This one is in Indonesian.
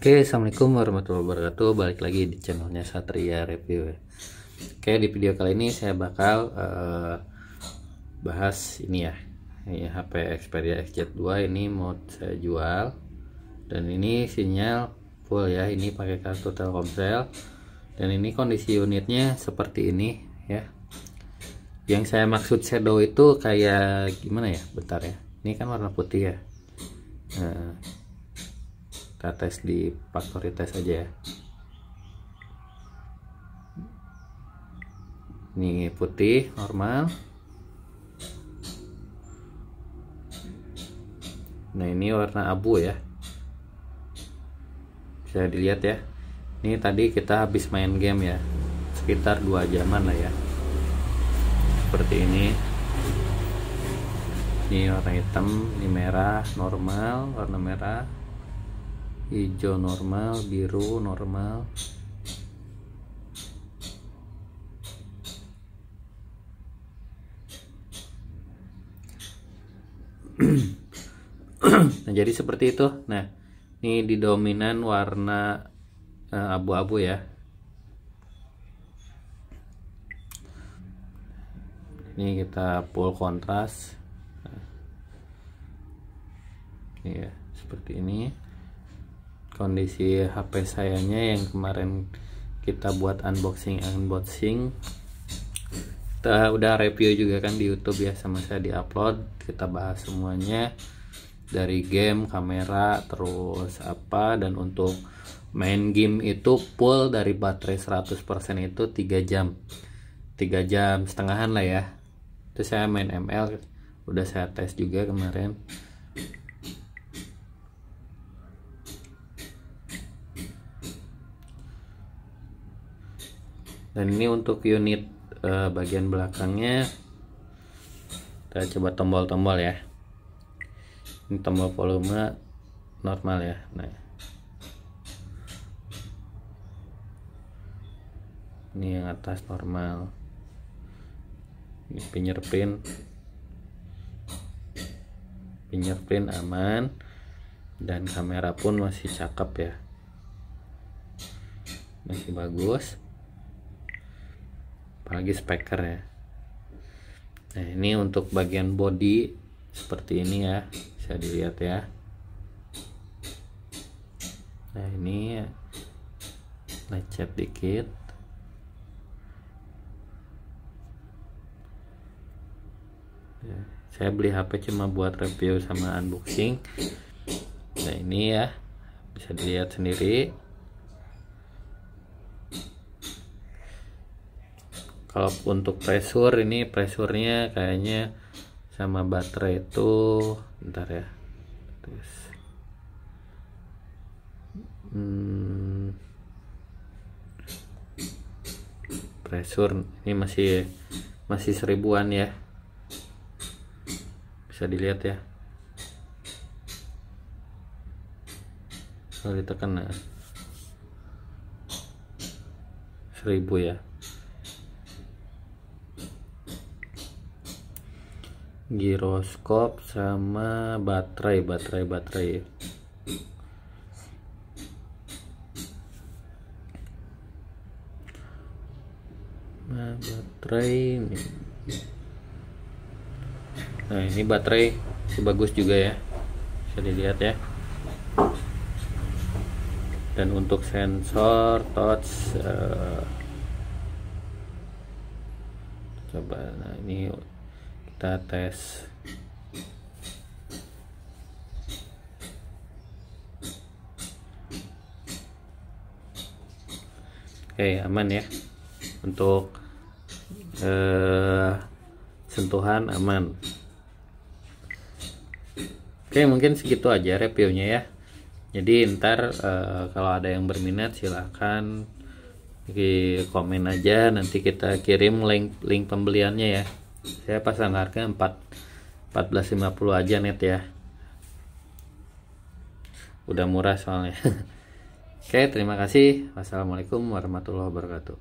Oke, assalamualaikum warahmatullahi wabarakatuh. Balik lagi di channelnya Satria Review. Ya. Oke, di video kali ini saya bakal uh, bahas ini ya, ini HP Xperia XZ2 ini mau saya jual dan ini sinyal full ya. Ini pakai kartu Telkomsel dan ini kondisi unitnya seperti ini ya. Yang saya maksud shadow itu kayak gimana ya? Bentar ya. Ini kan warna putih ya. Nah, kita tes di factory test aja ya ini putih normal nah ini warna abu ya bisa dilihat ya ini tadi kita habis main game ya sekitar dua jaman lah ya seperti ini ini warna hitam ini merah normal warna merah hijau normal biru normal nah jadi seperti itu nah ini di dominan warna eh, abu-abu uh, ya ini kita pull kontras nah. ya seperti ini kondisi HP sayanya yang kemarin kita buat unboxing unboxing kita udah review juga kan di YouTube ya sama saya diupload kita bahas semuanya dari game kamera terus apa dan untuk main game itu full dari baterai 100% itu 3 jam 3 jam setengahan lah ya itu saya main ML udah saya tes juga kemarin dan ini untuk unit uh, bagian belakangnya kita coba tombol-tombol ya ini tombol volume normal ya nah ini yang atas normal ini fingerprint fingerprint aman dan kamera pun masih cakep ya masih bagus apalagi speaker ya nah ini untuk bagian body seperti ini ya bisa dilihat ya nah ini lecet dikit ya, saya beli HP cuma buat review sama unboxing nah ini ya bisa dilihat sendiri kalau untuk pressure ini pressure kayaknya sama baterai itu ntar ya terus hmm, pressure ini masih masih seribuan ya bisa dilihat ya kalau ditekan eh, seribu ya giroskop sama baterai baterai baterai nah baterai ini nah ini baterai bagus juga ya bisa dilihat ya dan untuk sensor touch uh, coba nah ini kita tes oke aman ya untuk uh, sentuhan aman oke mungkin segitu aja reviewnya ya jadi ntar uh, kalau ada yang berminat silahkan di komen aja nanti kita kirim link link pembeliannya ya saya pasang harga 4 1450 aja net ya udah murah soalnya oke terima kasih wassalamualaikum warahmatullahi wabarakatuh